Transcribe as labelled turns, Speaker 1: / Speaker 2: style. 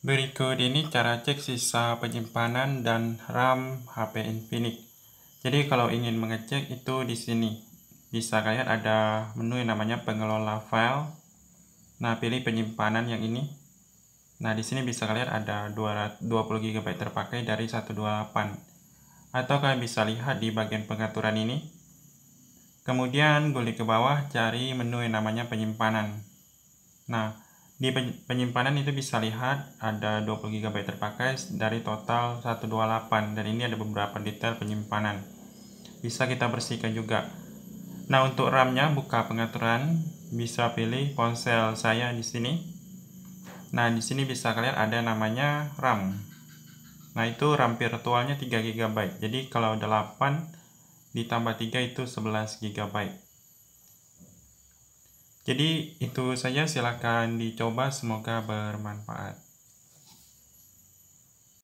Speaker 1: Berikut ini cara cek sisa penyimpanan dan RAM HP Infinix. Jadi kalau ingin mengecek itu di sini. Bisa kalian ada menu yang namanya pengelola file. Nah, pilih penyimpanan yang ini. Nah, di sini bisa kalian ada 20 GB terpakai dari 128. Atau kalian bisa lihat di bagian pengaturan ini. Kemudian gulik ke bawah cari menu yang namanya penyimpanan. Nah, di penyimpanan itu bisa lihat ada 20 GB terpakai dari total 128 dan ini ada beberapa detail penyimpanan. Bisa kita bersihkan juga. Nah, untuk RAM-nya buka pengaturan, bisa pilih ponsel saya di sini. Nah, di sini bisa kalian ada namanya RAM. Nah, itu RAM virtualnya 3 GB. Jadi kalau 8 ditambah 3 itu 11 GB. Jadi itu saja silahkan dicoba semoga bermanfaat.